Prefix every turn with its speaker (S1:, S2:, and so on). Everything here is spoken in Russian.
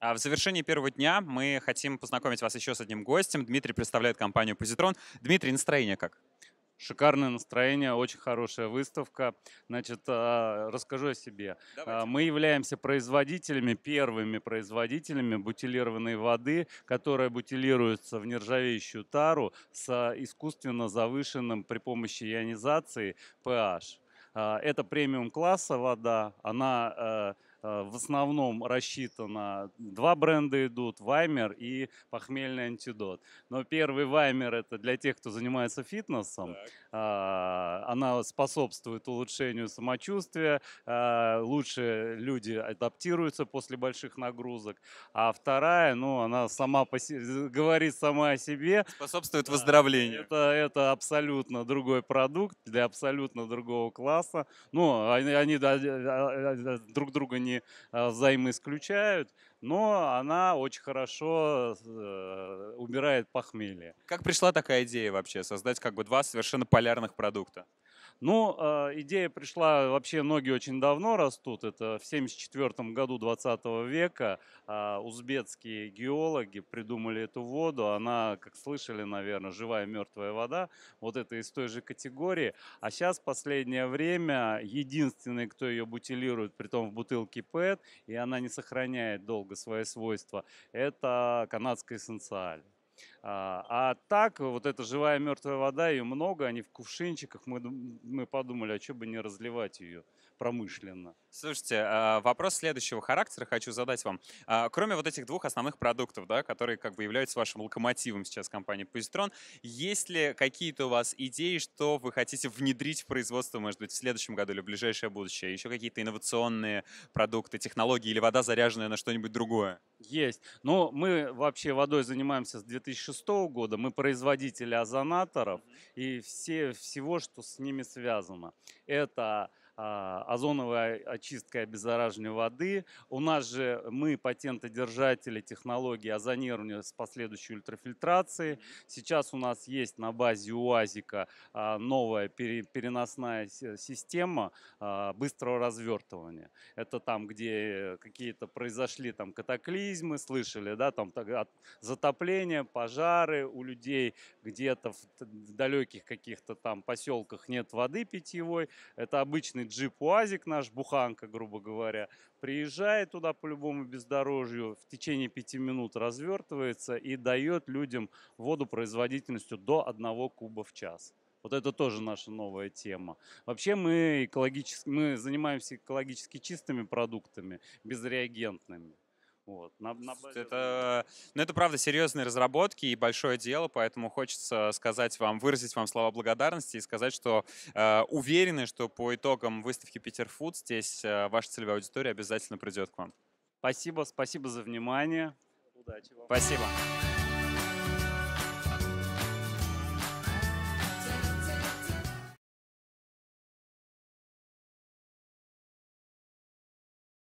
S1: А в завершении первого дня мы хотим познакомить вас еще с одним гостем. Дмитрий представляет компанию «Позитрон». Дмитрий, настроение как? Шикарное настроение, очень хорошая выставка.
S2: Значит, а, расскажу о себе. Давайте. А, мы являемся производителями, первыми производителями бутилированной воды, которая бутилируется в нержавеющую тару с искусственно завышенным при помощи ионизации pH. Это премиум класса вода, она э, Э, в основном рассчитано, два бренда идут, Ваймер и похмельный антидот. Но первый Ваймер это для тех, кто занимается фитнесом, так. А, она способствует улучшению самочувствия, а, лучше люди адаптируются после больших нагрузок, а вторая, ну, она сама по себе, говорит сама о себе. Способствует выздоровлению. Это, это абсолютно другой продукт для абсолютно другого класса. Ну, они, они э, э, друг друга не они э, взаимоисключают, но она очень хорошо э, убирает похмелье. Как
S1: пришла такая идея вообще, создать как бы два совершенно полярных продукта?
S2: Ну, а, идея пришла вообще, ноги очень давно растут. Это в 1974 году 20 века а, узбекские геологи придумали эту воду. Она, как слышали, наверное, живая мертвая вода. Вот это из той же категории. А сейчас последнее время единственный, кто ее бутилирует, при том в бутылке ПЭТ, и она не сохраняет долго свои свойства, это канадская эссенциаль. А, а так, вот эта живая мертвая вода, ее много, они в кувшинчиках, мы, мы подумали, а что бы не разливать ее промышленно.
S1: Слушайте, а, вопрос следующего характера хочу задать вам. А, кроме вот этих двух основных продуктов, да, которые как бы являются вашим локомотивом сейчас компании Позитрон, есть ли какие-то у вас идеи, что вы хотите внедрить в производство, может быть, в следующем году или в ближайшее будущее? Еще какие-то инновационные продукты, технологии или вода, заряженная на что-нибудь другое?
S2: Есть. Но мы вообще водой занимаемся с 2006 года. Мы производители озонаторов и все, всего, что с ними связано. Это а, озоновая очистка и обеззараживание воды. У нас же мы патентодержатели технологии озонирования с последующей ультрафильтрацией. Сейчас у нас есть на базе УАЗика а, новая переносная система а, быстрого развертывания. Это там, где какие-то произошли там катаклизмы, слышали, да, там затопления, пожары у людей где-то в далеких каких-то там поселках нет воды питьевой. Это обычный джип УАЗик наш, буханка, грубо говоря, приезжает туда по любому бездорожью, в течение пяти минут развертывается и дает людям воду производительностью до одного куба в час. Вот это тоже наша новая тема. Вообще мы, экологически, мы занимаемся экологически чистыми продуктами, безреагентными.
S1: Вот, на, на базе... это, ну, это правда серьезные разработки и большое дело, поэтому хочется сказать вам, выразить вам слова благодарности и сказать, что э, уверены, что по итогам выставки Питерфуд здесь э, ваша целевая аудитория обязательно придет к вам. Спасибо, спасибо за внимание. Удачи вам. Спасибо.